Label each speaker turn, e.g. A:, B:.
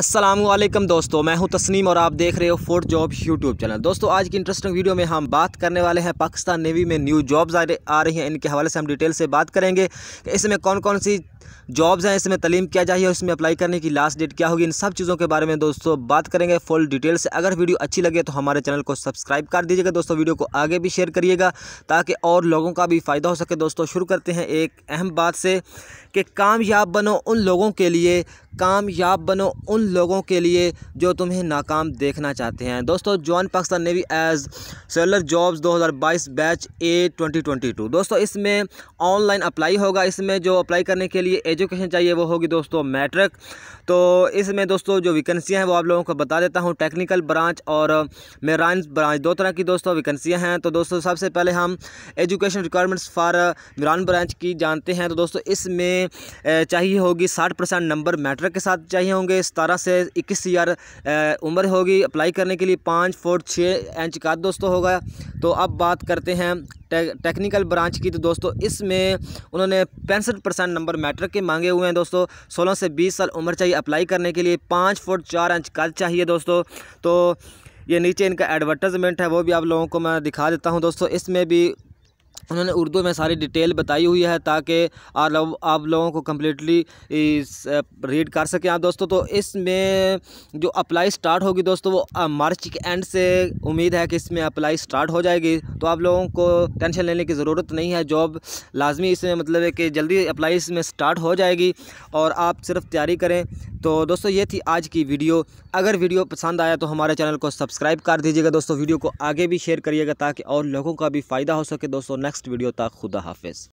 A: असलम दोस्तों मैं हूं तस्नीम और आप देख रहे हो फोर्ट जॉब यूट्यूब चैनल दोस्तों आज की इंटरेस्टिंग वीडियो में हम बात करने वाले हैं पाकिस्तान नेवी में न्यू जॉब्स आ रही हैं इनके हवाले से हम डिटेल से बात करेंगे कि इसमें कौन कौन सी जॉब्स हैं इसमें तलीम क्या चाहिए और इसमें अप्लाई करने की लास्ट डेट क्या होगी इन सब चीज़ों के बारे में दोस्तों बात करेंगे फुल डिटेल से अगर वीडियो अच्छी लगे तो हमारे चैनल को सब्सक्राइब कर दीजिएगा दोस्तों वीडियो को आगे भी शेयर करिएगा ताकि और लोगों का भी फ़ायदा हो सके दोस्तों शुरू करते हैं एक अहम बात से कि कामयाब बनो उन लोगों के लिए कामयाब बनो उन लोगों के लिए जो तुम्हें नाकाम देखना चाहते हैं दोस्तों join Pakistan navy as sailor jobs 2022 batch A 2022 दोस्तों इसमें ऑनलाइन अप्लाई होगा इसमें जो अप्लाई करने के लिए एजुकेशन चाहिए वो होगी दोस्तों मैट्रिक तो इसमें दोस्तों जो वैकेंसियाँ हैं वो आप लोगों को बता देता हूँ टेक्निकल ब्रांच और मेरान ब्रांच दो तरह की दोस्तों वैकेंसियाँ हैं तो दोस्तों सबसे पहले हम education requirements for marine branch की जानते हैं तो दोस्तों इसमें चाहिए होगी साठ नंबर मैट्रिक के साथ चाहिए होंगे सतारह अठारह से इक्कीस ईयर उम्र होगी अप्लाई करने के लिए पाँच फोट छः इंच का दोस्तों होगा तो अब बात करते हैं टेक्निकल ब्रांच की तो दोस्तों इसमें उन्होंने पैंसठ परसेंट नंबर मैट्रिक के मांगे हुए हैं दोस्तों सोलह से बीस साल उम्र चाहिए अप्लाई करने के लिए पाँच फुट चार इंच कद चाहिए दोस्तों तो ये नीचे इनका एडवर्टाइजमेंट है वो भी आप लोगों को मैं दिखा देता हूँ दोस्तों इसमें भी उन्होंने उर्दू में सारी डिटेल बताई हुई है ताकि आप लोगों को कम्प्लीटली रीड कर सकें आप हाँ दोस्तों तो इसमें जो अप्लाई स्टार्ट होगी दोस्तों वो मार्च के एंड से उम्मीद है कि इसमें अप्लाई स्टार्ट हो जाएगी तो आप लोगों को टेंशन लेने की ज़रूरत नहीं है जॉब लाजमी इसमें मतलब है कि जल्दी अप्लाई इसमें स्टार्ट हो जाएगी और आप सिर्फ तैयारी करें तो दोस्तों ये थी आज की वीडियो अगर वीडियो पसंद आया तो हमारे चैनल को सब्सक्राइब कर दीजिएगा दोस्तों वीडियो को आगे भी शेयर करिएगा ताकि और लोगों का भी फ़ायदा हो सके दोस्तों नेक्स्ट नेक्स्ट वीडियो तक खुदा हाफिज़